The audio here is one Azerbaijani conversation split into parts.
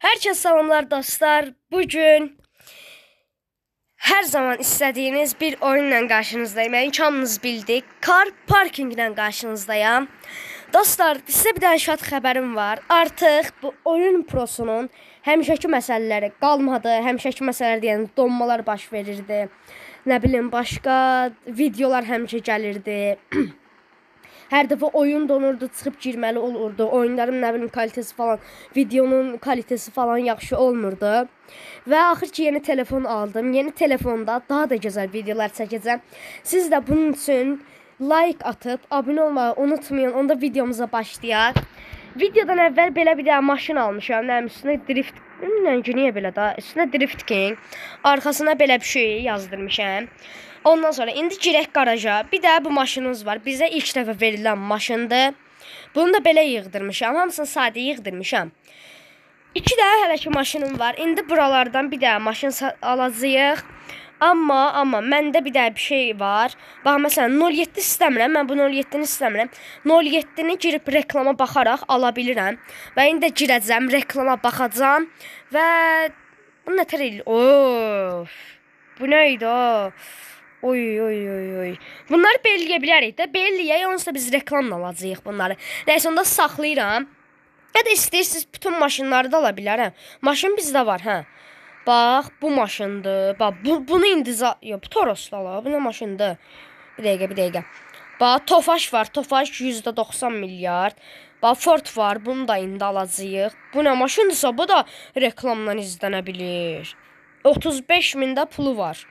Hər salamlar dostlar. Bu gün hər zaman istədiyiniz bir oyunla qarşınızdayım. İmkanınız yəni bildik. Kar parkinqlə qarşınızdayam. Dostlar, sizə bir dənə şad xəbərim var. Artıq bu oyun prosunun həmişəki məsələləri qalmadı. Həmişəki məsələlər deyəndə yəni, donmalar baş verirdi. Nə bilim, başqa videolar həmişə gəlirdi. Hər dəfə oyun donurdu, çıxıb girməli olurdu. Oyunların nə bilim kalitesi falan, videonun kalitesi falan yaxşı olmurdu. Və axır ki yeni telefon aldım. Yeni telefonda daha da gözəl videolar çəkəcəm. Siz də bunun üçün like atıb abunə olmağı unutmayın. Onda videomuza başlayaq. Videodan əvvəl belə bir dənə maşın almışam. Nəmin üstünə drift, bilmirəm ki, niyə belə də. Üstünə drifting, arxasına belə bir şey yazdırmışam. Ondan sonra indi girək qaraja. Bir də bu maşınınız var. Bizə ilk dəfə verilən maşındır. Bunu da belə yığdırmışam. Hamısını sadə yığdırmışam. 2 də hələ ki maşınım var. İndi buralardan bir də maşın alacağıq. Amma, amma məndə bir də bir şey var. Bax məsələn 07 istəmirəm. Mən bu 07-ni istəmirəm. 07-ni girib reklama baxaraq ala bilirəm. Və indi də girəcəm, reklama baxacağam və bu nə tər il? Of. Bu nə idi o? Oy oy oy oy. Bunları belləyə bilərik də. Belliyək, onsa biz reklamla alacağıq bunları. Nəysə onda saxlayıram. Ya da istəyirsiniz bütün maşınları da ala bilərəm. Maşın bizdə var, hə. Bax, bu maşındır. Bax, bu bunu indi yox, Torosla ala. Bu nə maşındır? Bir dəqiqə, bir dəqiqə. Bax, Tofaş var. Tofaş 190 milyard. Bax, Ford var. Bunu da indi alacağıq. Bu nə maşındırsa, bu da reklamdan izlənə bilir. 35 mində pulu var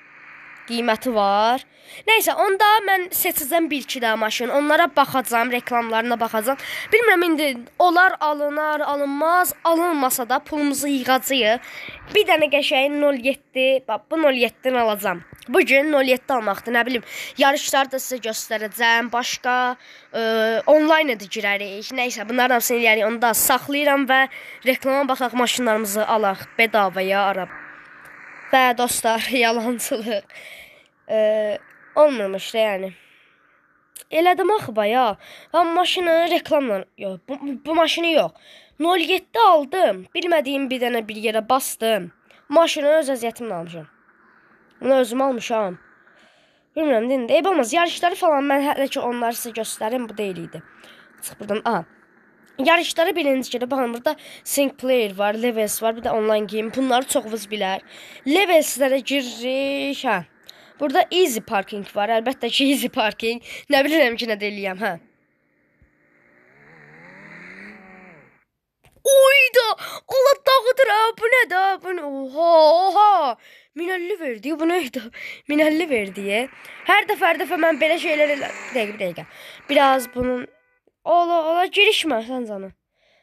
qiyməti var. Nəysə, onda mən seçəcəm 1-2 də maşın. Onlara baxacam, reklamlarına baxacam. Bilmirəm indi onlar alınar, alınmaz, alınmasa da pulumuzu yığacağıq. Bir dənə qəşəyin 07, bax bu 07-dən alacağam. Bu gün 07 almaqdır, nə bilim. Yarışları da sizə göstərəcəm. Başqa ə, e, onlayn da girərik. Nəysə, bunların hamısını eləyərik. Onda saxlayıram və reklama baxaq, maşınlarımızı alaq bedavaya araba. Və hə, dostlar, yalançılıq. E, olmamışdı yəni. Elədim axı baya. Amma maşını reklamla yox, bu, bu maşını yox. 07 aldım. Bilmədiyim bir dənə bir yerə bastım. Maşını öz əziyyətimlə almışam. Bunu özüm almışam. Bilmirəm, deyəndə eyb olmaz. Yarışları falan mən hələ ki onları sizə göstərim, bu deyil idi. Çıx buradan. Aha. Yarışlara birinci gəlir. Baxın burada sync player var, levels var, bir də online game. Bunları çoxunuz bilər. Levelslərə giririk. Hə. Burada easy parking var. Əlbəttə ki, easy parking. Nə bilirəm ki, nə deyirəm, hə. Uyda, Allah dağıdır ha, bu nə də, bu nə? Oha, oha. 1050 verdi, bu nəydi? 1050 verdi. Hər dəfə, hər dəfə mən belə şeylər elə. Dəqiqə, bir dəqiqə. Biraz bunun Ola, ola girişmə sən cana.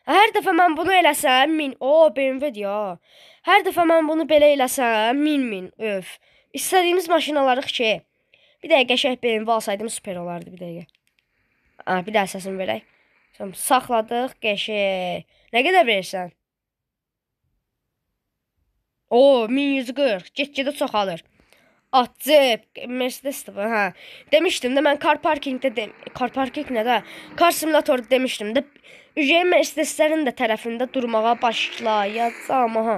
Hər dəfə mən bunu eləsəm, min, o, BMW-dir ha. Hər dəfə mən bunu belə eləsəm, min min, öf. İstədiyimiz maşınalarıq ki. Bir dəqiqə qəşəng BMW alsaydım super olardı bir dəqiqə. A, bir daha səsim verək. Tam saxladıq, qəşəng. Nə qədər verirsən? O, 1140. Get-gedə çoxalır. Atıb. Mercedes də var, hə. Demişdim də mən car parkingdə de, car parking nə də? Car simulatorda demişdim də ücey Mercedeslərin də tərəfində durmağa başlayacam, ha.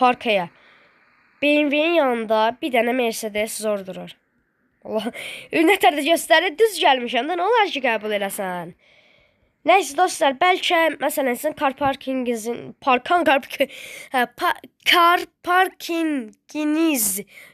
Parkaya. BMW-nin yanında bir dənə Mercedes zor durur. Allah, ünətərdə göstərir, düz gəlmişəm də, nə olar ki, qəbul eləsən? Nəysə dostlar, bəlkə məsələn sizin kar parkinginizin, parkan kar hə, pa, kar parkinginiz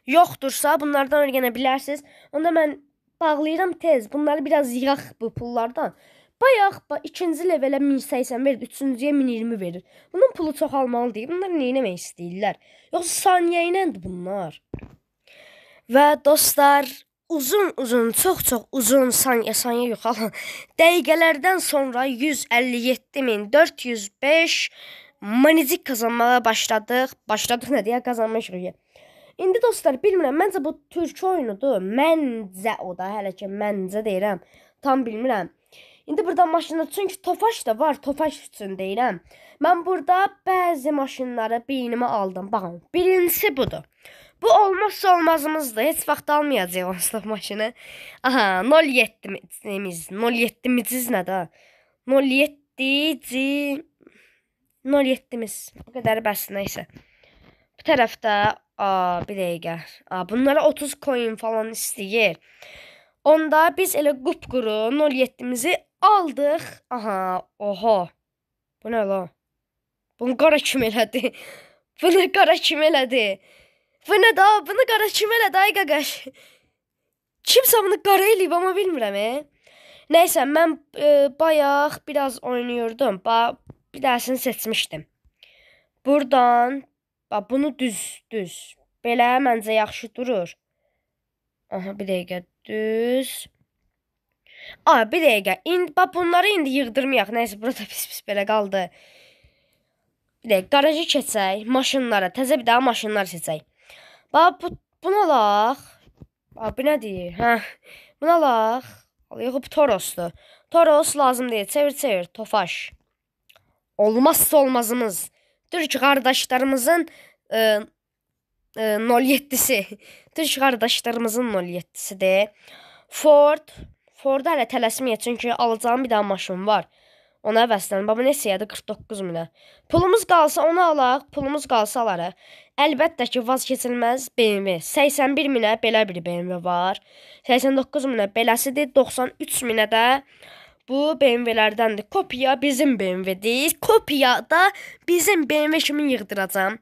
yoxdursa, bunlardan öyrənə bilərsiniz. Onda mən bağlayıram tez. Bunları biraz yığaq bu pullardan. Bayaq ba, ikinci levelə 1080 verir, üçüncüyə 1020 verir. Bunun pulu çoxalmalı deyib. Bunlar nə etmək istəyirlər? Yoxsa saniyə ilə bunlar? Və dostlar, uzun-uzun, çox-çox uzun saniyə-saniyə yoxalan dəqiqələrdən sonra 157405 manizik qazanmağa başladıq. Başladıq nə deyə qazanmışıq. Ya. İndi dostlar bilmirəm, məncə bu türk oyunudur. Məncə o da hələ ki məncə deyirəm. Tam bilmirəm. İndi burada maşınlar çünki tofaş da var, tofaş üçün deyirəm. Mən burada bəzi maşınları beynimə aldım. Baxın, birincisi budur. Bu olmazsa olmazımızdır. Heç vaxt almayacağıq onsuz maşını. Aha 07'miz. 07'miz nə də? 07 07'miz. O qədər bəs nəysə. Bu tərəfdə a, bir dəqiqə. A, bunlara 30 coin falan istəyir. Onda biz elə qupquru 07'mizi aldıq. Aha, oho. Bu nə la? Bunu qara kim elədi? Bunu qara kim elədi? Bu nə da? Bunu qara kim elədi ay qaqaş? Kimsə bunu qara eləyib amma bilmirəm e. Nəysə mən e, bayaq biraz oynayırdım. Ba bir dərsini seçmişdim. Burdan bax bunu düz düz. Belə məncə yaxşı durur. Aha bir dəqiqə düz. A bir dəqiqə. İndi bax bunları indi yığdırmayaq. Nəysə burada pis-pis belə qaldı. Bir dəqiqə qaraja keçək, maşınlara, təzə bir daha maşınlar seçək. Bax bu buna alaq. Bax bu nədir? Hə. Buna alaq. Alıyıq bu Torosdur. Toros lazım deyil. Çevir, çevir. Tofaş. Olmazsa olmazımız. Türk qardaşlarımızın e, e, 07-si. Türk qardaşlarımızın 07-sidir. Ford Ford hələ tələsməyək çünki alacağım bir daha maşın var. Ona əvəzdən Babanesiyədə 49 minə. Pulumuz qalsa onu alaq, pulumuz qalsa alarıq. Əlbəttə ki, vazkeçilməz BMW. 81 minə belə bir BMW var. 89 minə beləsidir, 93 minə də bu BMW-lərdəndir. Kopya bizim BMW-dir. Kopya da bizim BMW kimi yığdıracam.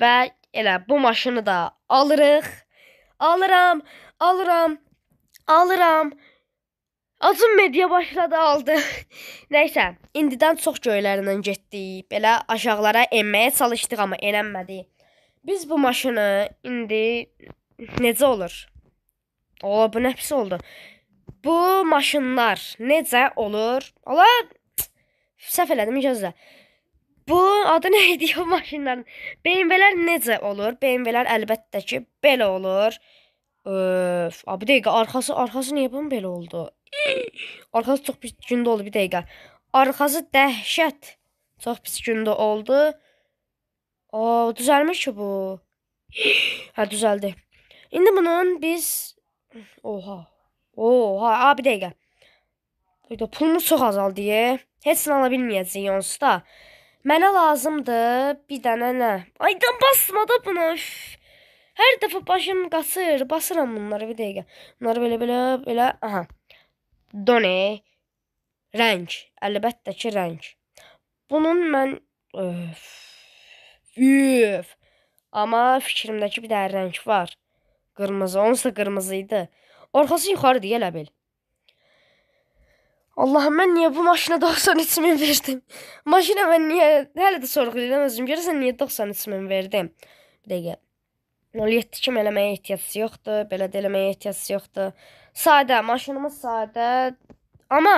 Və elə bu maşını da alırıq. Alıram, alıram, alıram. Azın media başladı aldı. Nəysə, indidən çox göylərindən getdik. Belə aşağılara enməyə çalışdıq amma enənmədi. Biz bu maşını indi necə olur? O, bu nə pis oldu. Bu maşınlar necə olur? Ola səhv elədim icazə. Bu adı nə idi o maşınların? BMW-lər necə olur? BMW-lər əlbəttə ki, belə olur. Öf, a, bir dəqiqə arxası arxası niyə bunun belə oldu? Arxası çox pis gündə oldu bir dəqiqə. Arxası dəhşət. Çox pis gündə oldu. O, düzəlmiş ki bu. hə, düzəldi. İndi bunun biz Oha. Oha, a bir dəqiqə. Burada pulumuz çox azaldı. Heç nə ala bilməyəcəyik onsuz da. Mənə lazımdır bir dənə nə. Aydan basma da bunu. Üf. Hər dəfə başım qaçır. Basıram bunları bir dəqiqə. Bunları belə belə belə aha. Done rəng. Əlbəttə ki, rəng. Bunun mən öf. Üf. Amma fikrimdəki bir dənə rəng var. Qırmızı, onsa qırmızı idi. Arxası yuxarı deyə elə bil. Allahım, mən niyə bu maşına 93 min verdim? Maşına mən niyə hələ də sorğulayıram özüm. Görəsən niyə 93 min verdim? Bir dəqiqə. 0.72 eləməyə ehtiyac yoxdur, belə də eləməyə ehtiyac yoxdur. Sadə, maşınımız sadə. Amma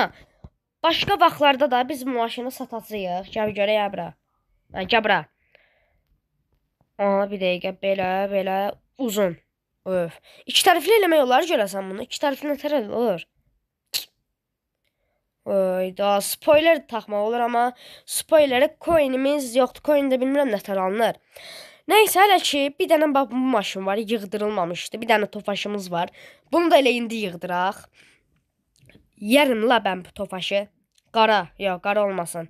başqa vaxtlarda da biz bu maşını satacağıq. Gəl görək əbrə. Hə, gəbrə. Aa, bir dəqiqə belə, belə uzun. Öf. İki tərəfli eləmək olar görəsən bunu. İki tərəfli nə tərəf olur? Oyda, spoiler taxmaq olur, amma spoilerə coinimiz yoxdur. Coin də bilmirəm nə tər alınır. Nəysə hələ ki, bir dənə bax bu maşın var, yığdırılmamışdı. Bir dənə tofaşımız var. Bunu da elə indi yığdıraq. Yerim la mən bu tofaşı. Qara, yox, qara olmasın.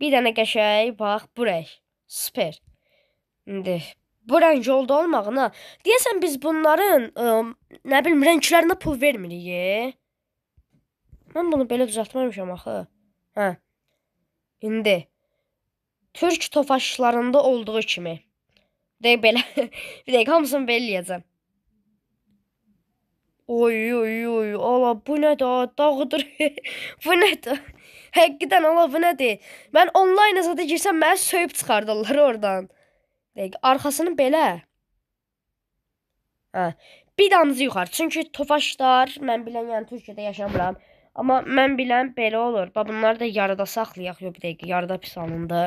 Bir dənə qəşəng bax bu rəng. Super. İndi bu rəng yolda olmağına, deyəsən biz bunların ə, nə bilim rənglərinə pul vermirik. Mən bunu belə düzəltməmişəm axı. Hə. İndi türk tofaşlarında olduğu kimi Дай belə. bir dəqiqə hamısını belə eləyəcəm. Oy oy oy. Allah bu nədir? Dağıdır. bu nədir? Həqiqətən Allah bu nədir? Mən onlayn azada girsəm məni söyüb çıxardarlar oradan. Dəqiq arxasını belə. Hə. Bir damcı yuxarı. Çünki tofaşlar mən bilən yəni Türkiyədə yaşamıram. Amma mən bilən belə olur. Bax bunları da yarıda saxlayaq. Yox bir dəqiqə er yarıda pis alındı.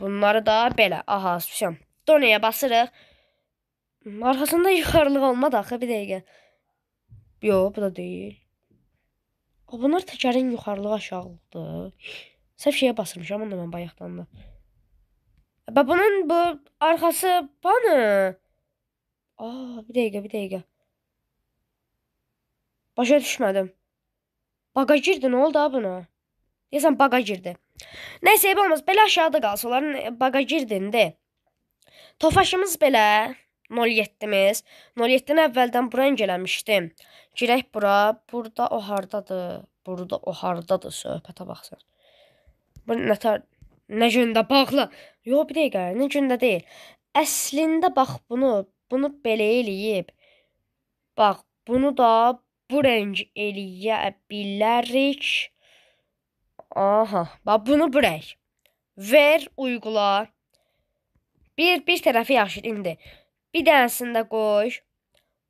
Bunları da er belə. Aha, susam. Donaya basırıq. Hmm, Arxasında yuxarılıq olmadı axı bir dəqiqə. Yox, bu da deyil. O, bunlar təkərin yuxarılığı aşağılıqdır. Səhv şeyə basırmışam, onu da mən bayaqdan da. Bə bunun bu arxası banı. Aa, bir dəqiqə, bir dəqiqə. Başa düşmədim. Baqa girdi, nə oldu ha buna? Deyəsən baqa girdi. Nəysə, eyb olmaz, belə aşağıda qalsa, onların baqa girdindi. Tofaşımız belə 07-miz. 07-ni əvvəldən bura incələmişdim. Girək bura. Burada o hardadır? Burada o hardadır? Söhbətə baxsan. Bu nə tar nə gündə bağla. Yox, bir dəqiqə, nə gündə deyil. Əslində bax bunu, bunu belə eləyib. Bax, bunu da bu rəng eləyə bilərik. Aha, bax bunu bürək. Ver, uygula. Bir, bir tərəfi yaxşı indi. Bir dənəsini də qoy.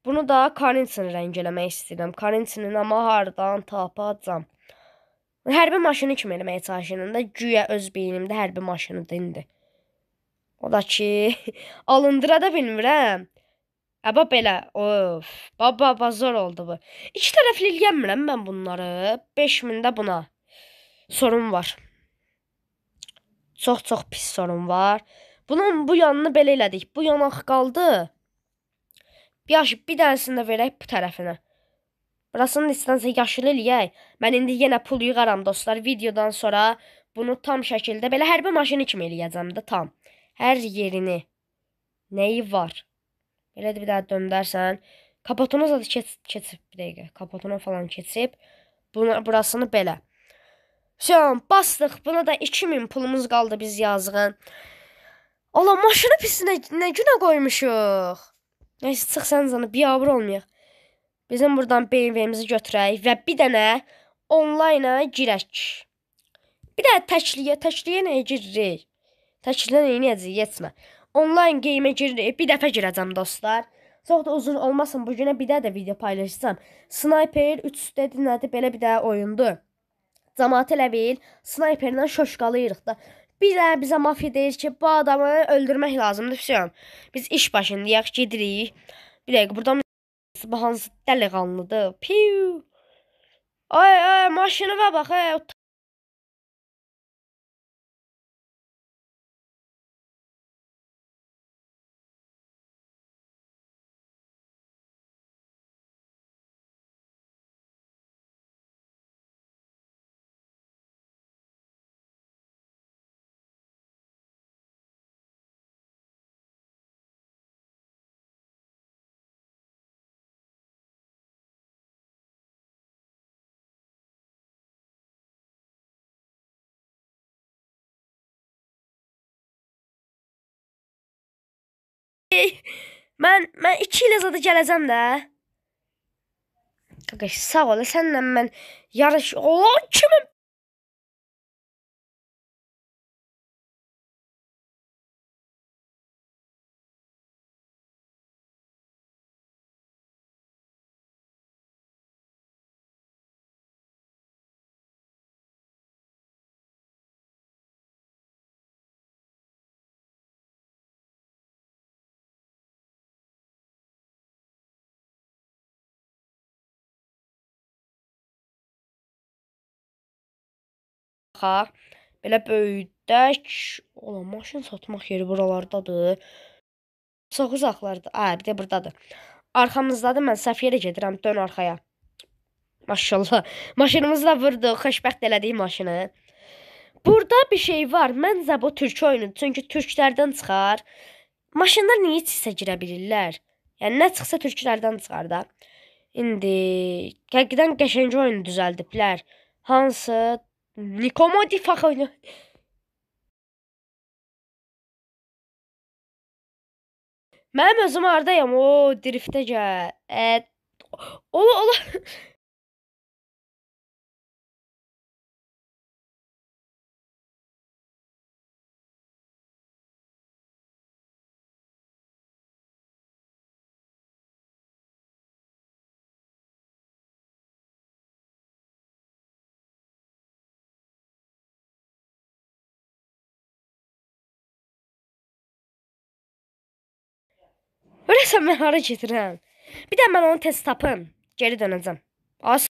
Bunu da Karinsin rəngi eləmək istəyirəm. Karinsinin amma hardan tapacam? Hərbi maşını kimi eləməyə çalışıram da güya öz beynimdə hərbi maşınıdır indi. O da ki, alındıra da bilmirəm. Əba belə, of, baba bazar oldu bu. İki tərəfli yəmirəm mən bunları. 5000 də buna. Sorun var. Çox-çox pis sorun var. Bunun bu yanını belə elədik. Bu yanaq qaldı. Yaxşı, bir dənəsini də verək bu tərəfinə. Burasını istansə yaşıl eləyək. Mən indi yenə pul yığaram dostlar. Videodan sonra bunu tam şəkildə belə hərbi maşını kimi eləyəcəm də tam. Hər yerini. Nəyi var? Belə də bir daha döndərsən. Kapotunu da keç keçib bir dəqiqə. Kapotunu falan keçib. Bunu, burasını belə. Şuan bastıq. Buna da 2000 pulumuz qaldı biz yazığın. Ala maşını pisinə nə günə qoymuşuq. Nəysə çıxsan zana biabır olmayaq. Bizim buradan BMW-mizi götürək və bir dənə onlayna girək. Bir də təkliyə, təkliyə nəyə giririk? Təkliyə nəyə necəyik, yetmə. Onlayn qeymə giririk, bir dəfə girəcəm dostlar. Çox da uzun olmasın, bugünə bir də də video paylaşacam. Sniper 3 dedi nədir, belə bir də oyundur. Cəmaət elə bil, sniperlə şoşqalayırıq da. Bir də bizə mafiya deyir ki, bu adamı öldürmək lazımdır, fəsiyəm. Biz iş başındayıq, gedirik. Bir dəqiqə, buradan hansı dəliqanlıdır. Piu. Ay, ay, maşınıva bax, ay. Mən mən 2 ilə zada gələcəm də. Qardaş, sağ ol. Sənlə mən yarış olan kimin baxaq. Belə böyüdək. Ola, maşın satmaq yeri buralardadır. Çox uzaqlarda. A, hə, bir də burdadır. Arxamızdadır. Mən səhv yerə gedirəm. Dön arxaya. Maşallah. Maşınımızı da vurduq. Xoşbəxt elədik maşını. Burada bir şey var. Məncə bu türk oyunu. Çünki türklərdən çıxar. Maşınlar niyə çıxsa girə bilirlər? Yəni nə çıxsa türklərdən çıxar da. İndi həqiqətən qəşəng oyun düzəldiblər. Hansı Lokomotiv oyunu. Mənim özüm hardayam? O driftə gəl. E, ola ola. Görəsən mən hara gedirəm? Bir də mən onu tez tapım. Geri dönəcəm. As